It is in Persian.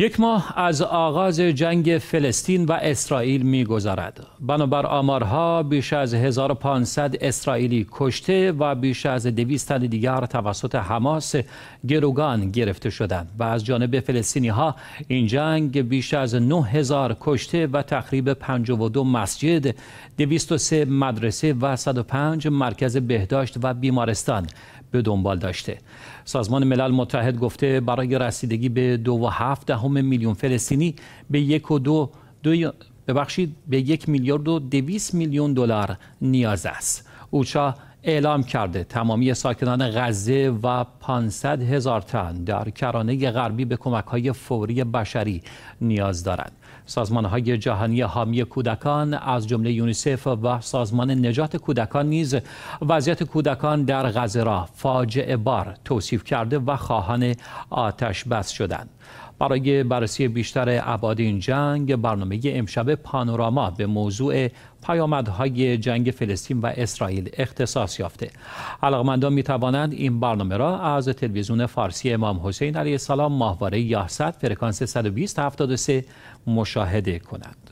یک ماه از آغاز جنگ فلسطین و اسرائیل گذارد بنابر آمارها بیش از 1500 اسرائیلی کشته و بیش از 200 تن دیگر توسط حماس گروگان گرفته شدند و از جانب فلسطینی ها این جنگ بیش از 9000 کشته و تخریب 52 مسجد، 203 مدرسه و 105 مرکز بهداشت و بیمارستان به دنبال داشته. سازمان ملل متحد گفته برای رسیدگی به 2.7 دهم میلیون فلسطینی به یک و دو, دو ببخشید به یک میلیارد و دویس میلیون دلار نیاز است اوچا اعلام کرده تمامی ساکنان غزه و 500 هزار تن در کرانه غربی به کمک های فوری بشری نیاز دارند. سازمان های جهانی حامی کودکان از جمله یونیسف و سازمان نجات کودکان نیز وضعیت کودکان در غزه را فاجعه بار توصیف کرده و خواهان آتش بس شدند. برای بررسی بیشتر ابعاد این جنگ برنامه امشب پانوراما به موضوع پیامدهای جنگ فلسطین و اسرائیل اختصاص یافته علاقمندان می توانند این برنامه را از تلویزیون فارسی امام حسین علیه السلام ماهواره 100 فرکانس 120 73 مشاهده کنند.